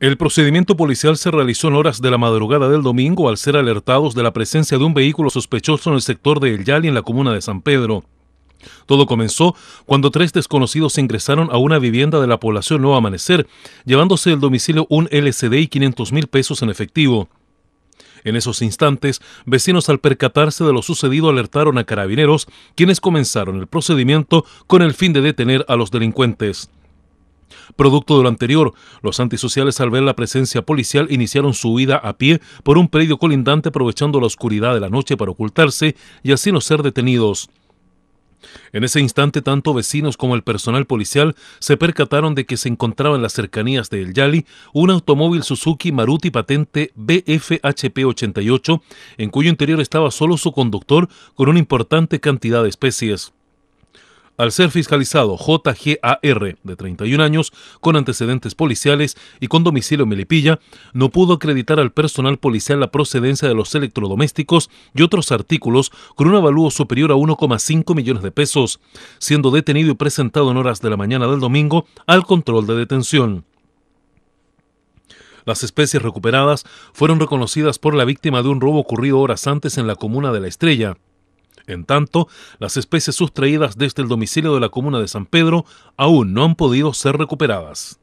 El procedimiento policial se realizó en horas de la madrugada del domingo al ser alertados de la presencia de un vehículo sospechoso en el sector de El Yali en la comuna de San Pedro. Todo comenzó cuando tres desconocidos ingresaron a una vivienda de la población Nuevo Amanecer, llevándose del domicilio un LCD y 500 mil pesos en efectivo. En esos instantes, vecinos al percatarse de lo sucedido alertaron a carabineros, quienes comenzaron el procedimiento con el fin de detener a los delincuentes. Producto de lo anterior, los antisociales al ver la presencia policial iniciaron su huida a pie por un predio colindante aprovechando la oscuridad de la noche para ocultarse y así no ser detenidos. En ese instante, tanto vecinos como el personal policial se percataron de que se encontraba en las cercanías de El Yali un automóvil Suzuki Maruti patente BFHP88, en cuyo interior estaba solo su conductor con una importante cantidad de especies al ser fiscalizado JGAR de 31 años con antecedentes policiales y con domicilio en Melipilla, no pudo acreditar al personal policial la procedencia de los electrodomésticos y otros artículos con un avalúo superior a 1,5 millones de pesos, siendo detenido y presentado en horas de la mañana del domingo al control de detención. Las especies recuperadas fueron reconocidas por la víctima de un robo ocurrido horas antes en la comuna de La Estrella. En tanto, las especies sustraídas desde el domicilio de la comuna de San Pedro aún no han podido ser recuperadas.